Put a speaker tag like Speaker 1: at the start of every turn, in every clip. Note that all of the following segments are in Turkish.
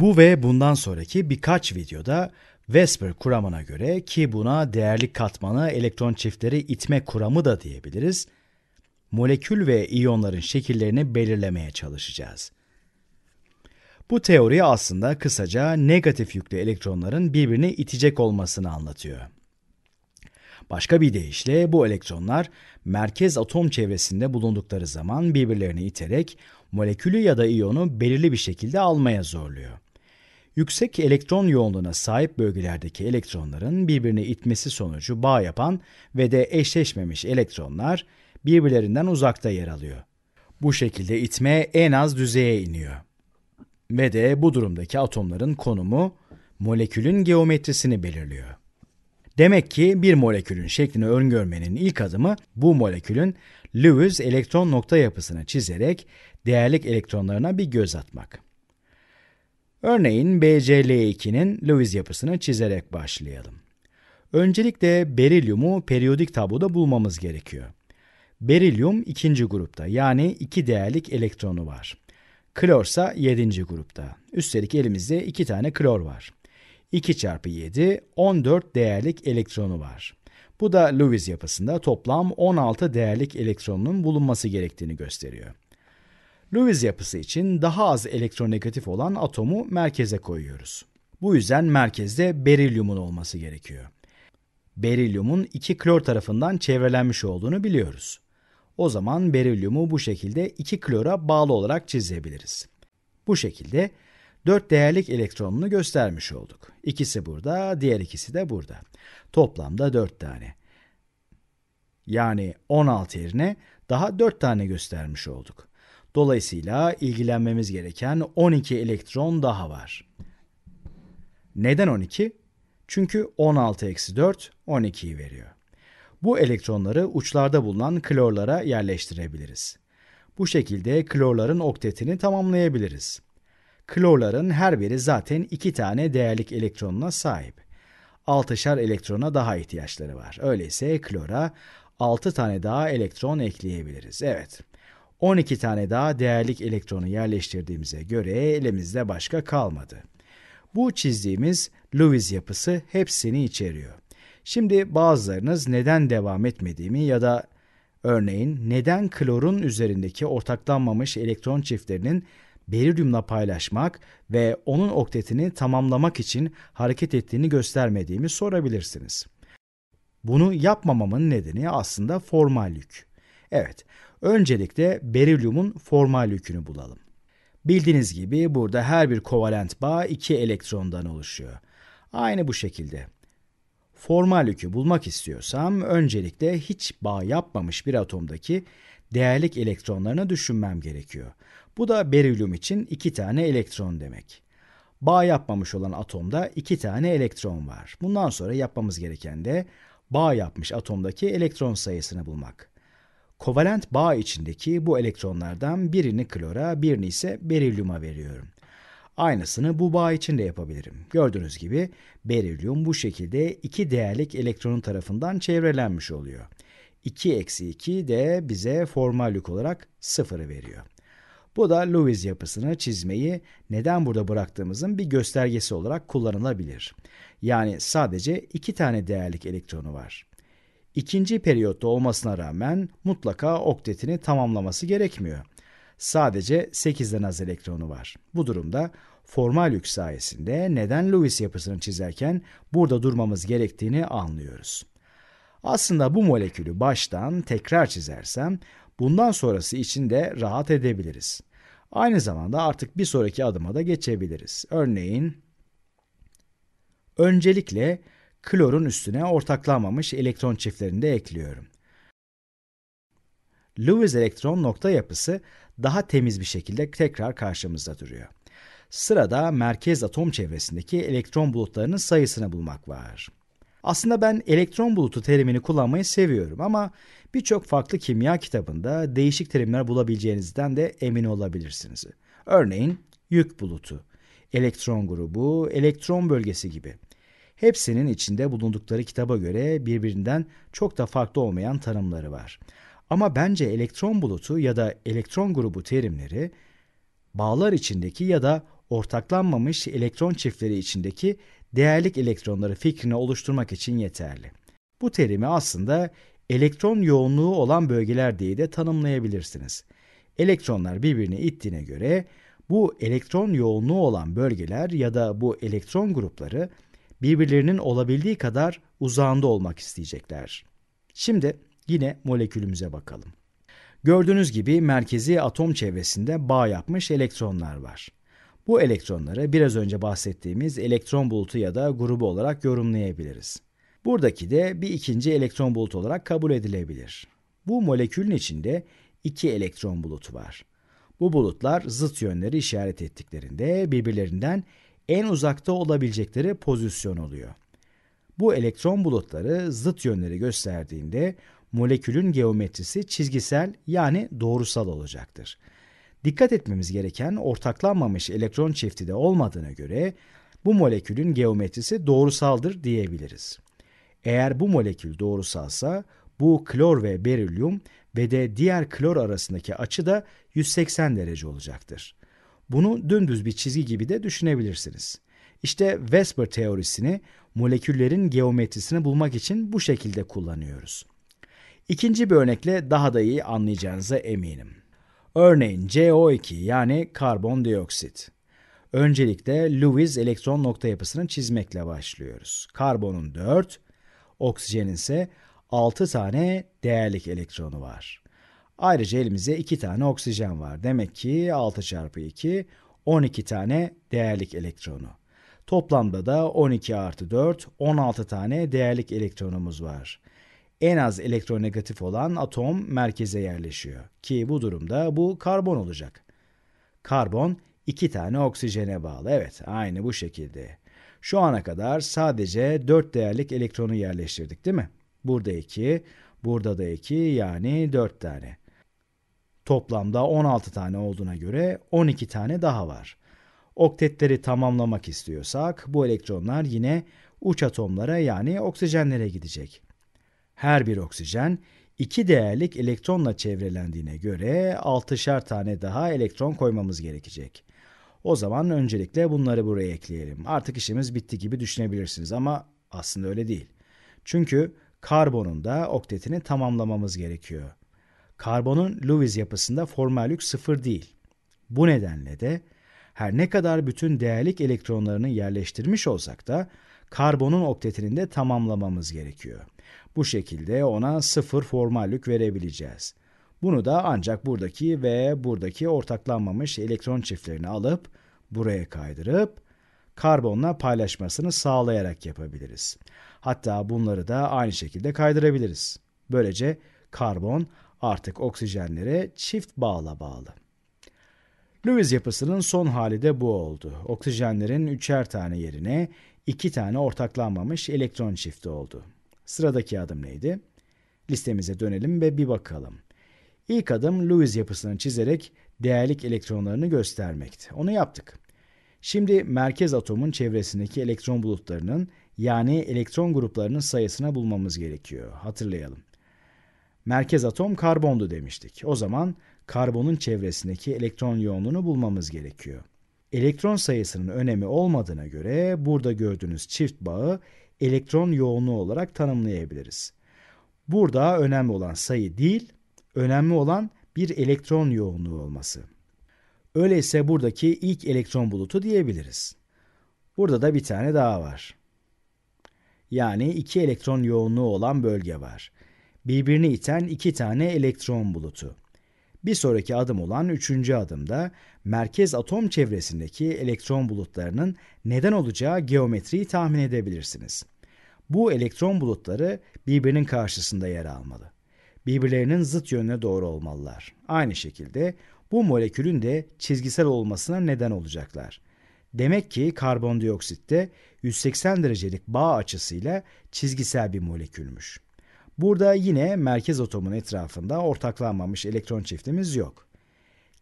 Speaker 1: Bu ve bundan sonraki birkaç videoda Vesper kuramına göre ki buna değerli katmanı elektron çiftleri itme kuramı da diyebiliriz, molekül ve iyonların şekillerini belirlemeye çalışacağız. Bu teori aslında kısaca negatif yüklü elektronların birbirini itecek olmasını anlatıyor. Başka bir deyişle bu elektronlar merkez atom çevresinde bulundukları zaman birbirlerini iterek molekülü ya da iyonu belirli bir şekilde almaya zorluyor yüksek elektron yoğunluğuna sahip bölgelerdeki elektronların birbirine itmesi sonucu bağ yapan ve de eşleşmemiş elektronlar birbirlerinden uzakta yer alıyor. Bu şekilde itme en az düzeye iniyor. Ve de bu durumdaki atomların konumu molekülün geometrisini belirliyor. Demek ki bir molekülün şeklini öngörmenin ilk adımı bu molekülün Lewis elektron nokta yapısını çizerek değerlik elektronlarına bir göz atmak. Örneğin BCl2'nin e Lewis yapısını çizerek başlayalım. Öncelikle berilyumu periyodik tabloda bulmamız gerekiyor. Berilyum ikinci grupta yani iki değerlik elektronu var. Klor ise yedinci grupta. Üstelik elimizde iki tane klor var. 2 çarpı 7, 14 değerlik elektronu var. Bu da Lewis yapısında toplam 16 değerlik elektronunun bulunması gerektiğini gösteriyor. Lewis yapısı için daha az elektronegatif olan atomu merkeze koyuyoruz. Bu yüzden merkezde berilyumun olması gerekiyor. Berilyumun iki klor tarafından çevrelenmiş olduğunu biliyoruz. O zaman berilyumu bu şekilde iki klora bağlı olarak çizebiliriz. Bu şekilde 4 değerlik elektronunu göstermiş olduk. İkisi burada, diğer ikisi de burada. Toplamda 4 tane. Yani 16 yerine daha 4 tane göstermiş olduk. Dolayısıyla ilgilenmemiz gereken 12 elektron daha var. Neden 12? Çünkü 16 eksi 4 12'yi veriyor. Bu elektronları uçlarda bulunan klorlara yerleştirebiliriz. Bu şekilde klorların oktetini tamamlayabiliriz. Klorların her biri zaten iki tane değerlik elektronuna sahip. 6'şar elektrona daha ihtiyaçları var. Öyleyse klora 6 tane daha elektron ekleyebiliriz. Evet. 12 tane daha değerlik elektronu yerleştirdiğimize göre elimizde başka kalmadı. Bu çizdiğimiz Lewis yapısı hepsini içeriyor. Şimdi bazılarınız neden devam etmediğimi ya da örneğin neden klorun üzerindeki ortaklanmamış elektron çiftlerinin berilyumla paylaşmak ve onun oktetini tamamlamak için hareket ettiğini göstermediğimi sorabilirsiniz. Bunu yapmamamın nedeni aslında formal yük. Evet, öncelikle berilyumun formal yükünü bulalım. Bildiğiniz gibi burada her bir kovalent bağ iki elektrondan oluşuyor. Aynı bu şekilde. Formal yükü bulmak istiyorsam öncelikle hiç bağ yapmamış bir atomdaki değerlik elektronlarını düşünmem gerekiyor. Bu da berilyum için iki tane elektron demek. Bağ yapmamış olan atomda iki tane elektron var. Bundan sonra yapmamız gereken de bağ yapmış atomdaki elektron sayısını bulmak kovalent bağ içindeki bu elektronlardan birini klora, birini ise berilyuma veriyorum. Aynısını bu bağ için de yapabilirim. Gördüğünüz gibi berilyum bu şekilde iki değerlik elektronun tarafından çevrelenmiş oluyor. 2 eksi 2 de bize formal yük olarak 0'ı veriyor. Bu da Lewis yapısını çizmeyi neden burada bıraktığımızın bir göstergesi olarak kullanılabilir. Yani sadece iki tane değerlik elektronu var ikinci periyotta olmasına rağmen mutlaka oktetini tamamlaması gerekmiyor. Sadece 8'den az elektronu var. Bu durumda formal yük sayesinde neden Lewis yapısını çizerken burada durmamız gerektiğini anlıyoruz. Aslında bu molekülü baştan tekrar çizersem bundan sonrası için de rahat edebiliriz. Aynı zamanda artık bir sonraki adıma da geçebiliriz. Örneğin öncelikle klorun üstüne ortaklanmamış elektron çiftlerini de ekliyorum. Lewis elektron nokta yapısı daha temiz bir şekilde tekrar karşımızda duruyor. Sırada merkez atom çevresindeki elektron bulutlarının sayısını bulmak var. Aslında ben elektron bulutu terimini kullanmayı seviyorum ama birçok farklı kimya kitabında değişik terimler bulabileceğinizden de emin olabilirsiniz. Örneğin yük bulutu, elektron grubu, elektron bölgesi gibi. Hepsinin içinde bulundukları kitaba göre birbirinden çok da farklı olmayan tanımları var. Ama bence elektron bulutu ya da elektron grubu terimleri bağlar içindeki ya da ortaklanmamış elektron çiftleri içindeki değerlik elektronları fikrini oluşturmak için yeterli. Bu terimi aslında elektron yoğunluğu olan bölgeler diye de tanımlayabilirsiniz. Elektronlar birbirini ittiğine göre bu elektron yoğunluğu olan bölgeler ya da bu elektron grupları birbirlerinin olabildiği kadar uzağında olmak isteyecekler. Şimdi yine molekülümüze bakalım. Gördüğünüz gibi merkezi atom çevresinde bağ yapmış elektronlar var. Bu elektronları biraz önce bahsettiğimiz elektron bulutu ya da grubu olarak yorumlayabiliriz. Buradaki de bir ikinci elektron bulutu olarak kabul edilebilir. Bu molekülün içinde iki elektron bulutu var. Bu bulutlar zıt yönleri işaret ettiklerinde birbirlerinden en uzakta olabilecekleri pozisyon oluyor. Bu elektron bulutları zıt yönleri gösterdiğinde molekülün geometrisi çizgisel yani doğrusal olacaktır. Dikkat etmemiz gereken ortaklanmamış elektron çifti de olmadığına göre bu molekülün geometrisi doğrusaldır diyebiliriz. Eğer bu molekül doğrusalsa bu klor ve berilyum ve de diğer klor arasındaki açı da 180 derece olacaktır. Bunu dümdüz bir çizgi gibi de düşünebilirsiniz. İşte Vesper teorisini moleküllerin geometrisini bulmak için bu şekilde kullanıyoruz. İkinci bir örnekle daha da iyi anlayacağınıza eminim. Örneğin CO2 yani karbondioksit. Öncelikle Lewis elektron nokta yapısını çizmekle başlıyoruz. Karbonun 4, oksijenin ise 6 tane değerlik elektronu var. Ayrıca elimizde 2 tane oksijen var. Demek ki 6 çarpı 2 12 tane değerlik elektronu. Toplamda da 12 artı 4 16 tane değerlik elektronumuz var. En az elektronegatif olan atom merkeze yerleşiyor ki bu durumda bu karbon olacak. Karbon 2 tane oksijene bağlı. Evet, aynı bu şekilde. Şu ana kadar sadece 4 değerlik elektronu yerleştirdik değil mi? Burada 2, burada da 2 yani 4 tane. Toplamda 16 tane olduğuna göre 12 tane daha var. Oktetleri tamamlamak istiyorsak bu elektronlar yine uç atomlara yani oksijenlere gidecek. Her bir oksijen iki değerlik elektronla çevrelendiğine göre 6'şer tane daha elektron koymamız gerekecek. O zaman öncelikle bunları buraya ekleyelim. Artık işimiz bitti gibi düşünebilirsiniz ama aslında öyle değil. Çünkü karbonun da oktetini tamamlamamız gerekiyor. Karbonun Lewis yapısında formal yük sıfır değil. Bu nedenle de her ne kadar bütün değerlik elektronlarını yerleştirmiş olsak da karbonun oktetini de tamamlamamız gerekiyor. Bu şekilde ona sıfır formal yük verebileceğiz. Bunu da ancak buradaki ve buradaki ortaklanmamış elektron çiftlerini alıp buraya kaydırıp karbonla paylaşmasını sağlayarak yapabiliriz. Hatta bunları da aynı şekilde kaydırabiliriz. Böylece karbon artık oksijenlere çift bağla bağlı. Lewis yapısının son hali de bu oldu. Oksijenlerin üçer tane yerine iki tane ortaklanmamış elektron çifti oldu. Sıradaki adım neydi? Listemize dönelim ve bir bakalım. İlk adım Lewis yapısını çizerek değerlik elektronlarını göstermekti. Onu yaptık. Şimdi merkez atomun çevresindeki elektron bulutlarının yani elektron gruplarının sayısına bulmamız gerekiyor. Hatırlayalım. Merkez atom karbondu demiştik. O zaman karbonun çevresindeki elektron yoğunluğunu bulmamız gerekiyor. Elektron sayısının önemi olmadığına göre burada gördüğünüz çift bağı elektron yoğunluğu olarak tanımlayabiliriz. Burada önemli olan sayı değil, önemli olan bir elektron yoğunluğu olması. Öyleyse buradaki ilk elektron bulutu diyebiliriz. Burada da bir tane daha var. Yani iki elektron yoğunluğu olan bölge var birbirini iten iki tane elektron bulutu. Bir sonraki adım olan üçüncü adımda merkez atom çevresindeki elektron bulutlarının neden olacağı geometriyi tahmin edebilirsiniz. Bu elektron bulutları birbirinin karşısında yer almalı. Birbirlerinin zıt yönüne doğru olmalılar. Aynı şekilde bu molekülün de çizgisel olmasına neden olacaklar. Demek ki karbondioksit de 180 derecelik bağ açısıyla çizgisel bir molekülmüş. Burada yine merkez atomun etrafında ortaklanmamış elektron çiftimiz yok.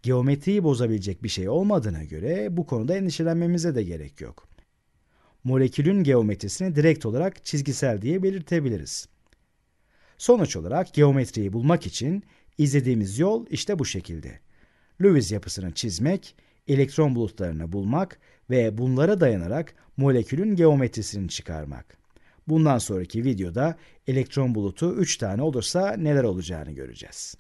Speaker 1: Geometriyi bozabilecek bir şey olmadığına göre bu konuda endişelenmemize de gerek yok. Molekülün geometrisini direkt olarak çizgisel diye belirtebiliriz. Sonuç olarak geometriyi bulmak için izlediğimiz yol işte bu şekilde. Lewis yapısını çizmek, elektron bulutlarını bulmak ve bunlara dayanarak molekülün geometrisini çıkarmak. Bundan sonraki videoda elektron bulutu 3 tane olursa neler olacağını göreceğiz.